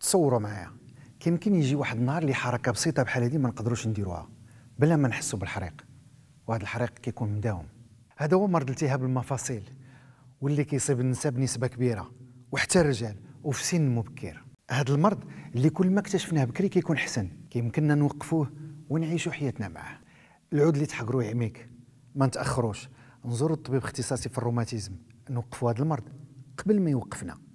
تصوروا معايا كيمكن يجي واحد النهار اللي حركه بسيطه بحال هذه ما نقدروش نديروها بلا ما نحسوا بالحريق وهذا الحريق كيكون مداوم هذا هو مرض التهاب المفاصل واللي كيصيب النساء بنسبه كبيره وحتى الرجال وفي سن مبكر هذا المرض اللي كل ما اكتشفناه بكري كيكون حسن كيمكننا نوقفوه ونعيشوا حياتنا معاه العود اللي تحقروه يعميك ما نتاخروش نزوروا الطبيب اختصاصي في الروماتيزم نوقفوا هذا المرض قبل ما يوقفنا